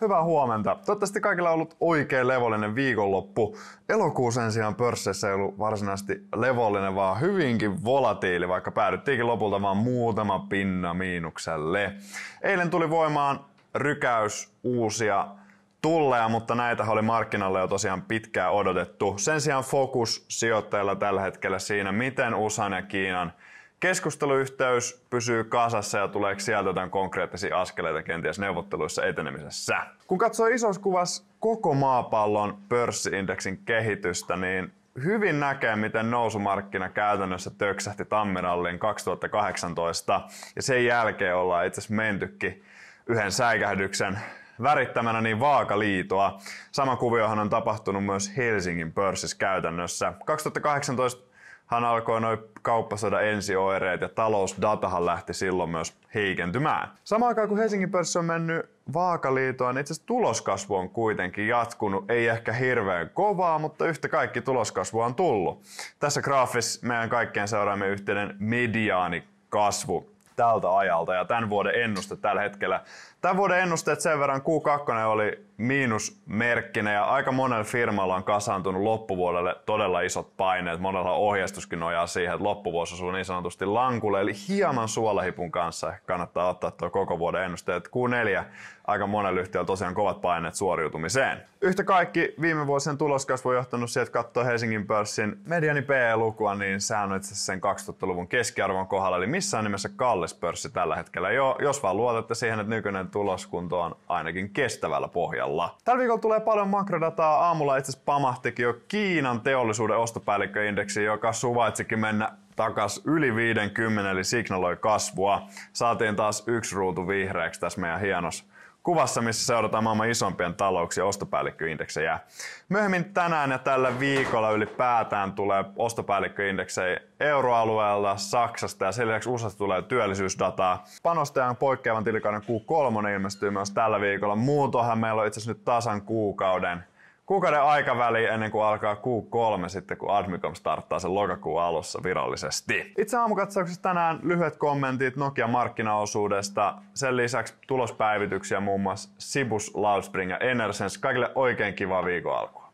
Hyvää huomenta. Toivottavasti kaikilla on ollut oikein levollinen viikonloppu. Elokuu sen sijaan pörssissä ei ollut varsinaisesti levollinen, vaan hyvinkin volatiili, vaikka päädyttiinkin lopulta vain muutama pinna miinukselle. Eilen tuli voimaan rykäys uusia tulleja, mutta näitä oli markkinalle jo tosiaan pitkään odotettu. Sen sijaan fokus sijoittajilla tällä hetkellä siinä, miten USA ja Kiinan – keskusteluyhteys pysyy kasassa ja tuleeko sieltä jotain konkreettisia askeleita kenties neuvotteluissa etenemisessä. Kun katsoo isossa kuvassa koko maapallon pörssiindeksin kehitystä, niin hyvin näkee, miten nousumarkkina käytännössä töksähti Tammerallin 2018 ja sen jälkeen ollaan itse asiassa mentykin yhden säikähdyksen värittämänä niin vaakaliitoa. Sama kuviohan on tapahtunut myös Helsingin pörssissä käytännössä. 2018 hän alkoi noin kauppasodan ensioireet ja talousdatahan lähti silloin myös heikentymään. Samaan aikaan kun Helsingin pörssi on mennyt vaakaliitoon, niin itse asiassa tuloskasvu on kuitenkin jatkunut. Ei ehkä hirveän kovaa, mutta yhtä kaikki tuloskasvu on tullut. Tässä graafissa meidän kaikkien seuraamme yhteinen kasvu tältä ajalta ja tämän vuoden ennuste tällä hetkellä. Tämän vuoden ennusteet sen verran Q2 oli miinusmerkkinen ja aika monella firmalla on kasaantunut loppuvuodelle todella isot paineet. Monella ohjeistuskin nojaa siihen, että loppuvuosi on niin sanotusti lankulle, eli hieman suolahipun kanssa kannattaa ottaa tuo koko vuoden ennusteet. Q4 aika monella yhtiöllä tosiaan kovat paineet suoriutumiseen. Yhtä kaikki viime vuosien tuloskasvu on johtanut siihen, että katsoo Helsingin pörssin mediani PE-lukua, niin sehän on itse asiassa sen 2000-luvun keskiarvon kohdalla, eli missään nimessä kallis kallispörssi tällä hetkellä, jo, jos vaan luotatte siihen, että nykyinen tuloskunto on ainakin kestävällä pohjalla. Tällä viikolla tulee paljon makrodataa. Aamulla itse asiassa pamahtikin jo Kiinan teollisuuden ostopäällikköindeksi, joka suvaitsikin mennä takas yli 50, eli signaloi kasvua. Saatiin taas yksi ruutu vihreäksi tässä meidän hienossa kuvassa, missä seurataan maailman isompien talouksien ostopäällikköindeksejä. Myöhemmin tänään ja tällä viikolla ylipäätään tulee ostopäällikköindeksejä euroalueella, Saksasta ja sen lisäksi USAsta tulee työllisyysdataa. Panostajan poikkeavan tilikauden Q3 ilmestyy myös tällä viikolla. Muutohan meillä on itse asiassa nyt tasan kuukauden kuukauden aikaväli ennen kuin alkaa Q3 sitten, kun Admicom starttaa sen lokakuun alussa virallisesti. Itse aamukatsauksessa tänään lyhyet kommentit Nokia markkinaosuudesta. Sen lisäksi tulospäivityksiä muun muassa Sibus, Loudspring ja Enersense. Kaikille oikein kiva viikon alkua.